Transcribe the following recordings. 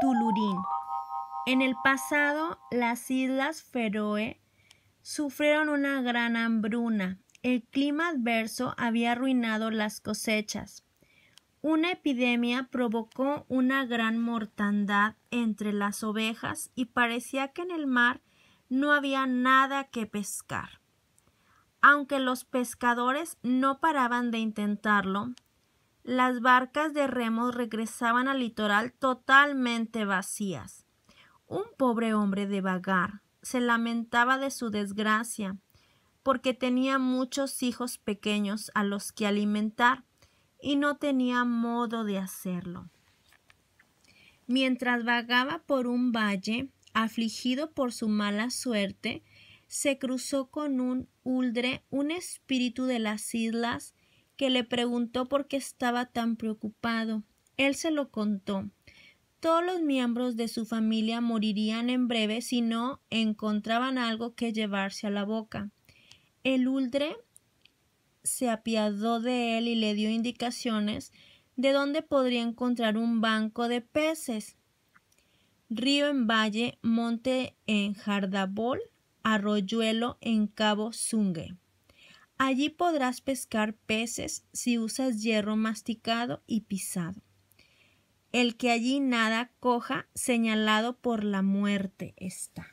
Tulurín. En el pasado, las Islas Feroe sufrieron una gran hambruna. El clima adverso había arruinado las cosechas. Una epidemia provocó una gran mortandad entre las ovejas y parecía que en el mar no había nada que pescar. Aunque los pescadores no paraban de intentarlo, las barcas de remos regresaban al litoral totalmente vacías. Un pobre hombre de vagar se lamentaba de su desgracia, porque tenía muchos hijos pequeños a los que alimentar y no tenía modo de hacerlo. Mientras vagaba por un valle, afligido por su mala suerte, se cruzó con un uldre, un espíritu de las islas que le preguntó por qué estaba tan preocupado. Él se lo contó. Todos los miembros de su familia morirían en breve si no encontraban algo que llevarse a la boca. El uldre se apiadó de él y le dio indicaciones de dónde podría encontrar un banco de peces. Río en valle, monte en jardabol, arroyuelo en cabo zungue. Allí podrás pescar peces si usas hierro masticado y pisado. El que allí nada coja, señalado por la muerte está.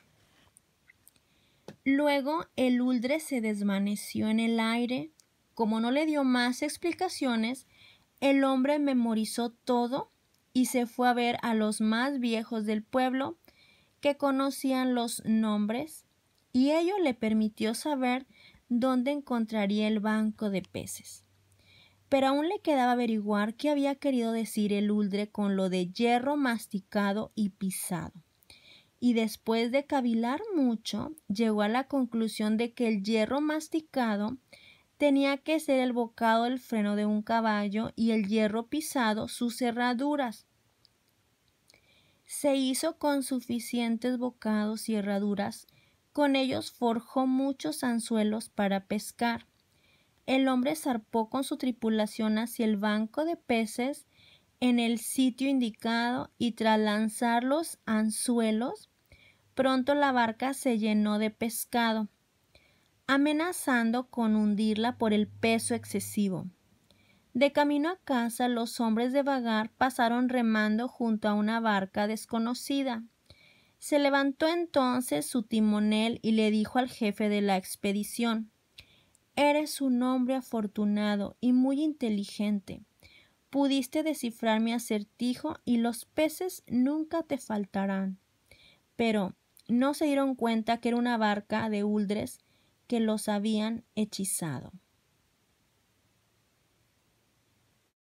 Luego el uldre se desvaneció en el aire. Como no le dio más explicaciones, el hombre memorizó todo y se fue a ver a los más viejos del pueblo que conocían los nombres, y ello le permitió saber dónde encontraría el banco de peces. Pero aún le quedaba averiguar qué había querido decir el uldre con lo de hierro masticado y pisado. Y después de cavilar mucho, llegó a la conclusión de que el hierro masticado tenía que ser el bocado del freno de un caballo y el hierro pisado sus herraduras Se hizo con suficientes bocados y herraduras con ellos forjó muchos anzuelos para pescar. El hombre zarpó con su tripulación hacia el banco de peces en el sitio indicado y tras lanzar los anzuelos, pronto la barca se llenó de pescado, amenazando con hundirla por el peso excesivo. De camino a casa, los hombres de vagar pasaron remando junto a una barca desconocida. Se levantó entonces su timonel y le dijo al jefe de la expedición Eres un hombre afortunado y muy inteligente. Pudiste descifrar mi acertijo y los peces nunca te faltarán. Pero no se dieron cuenta que era una barca de Uldres que los habían hechizado.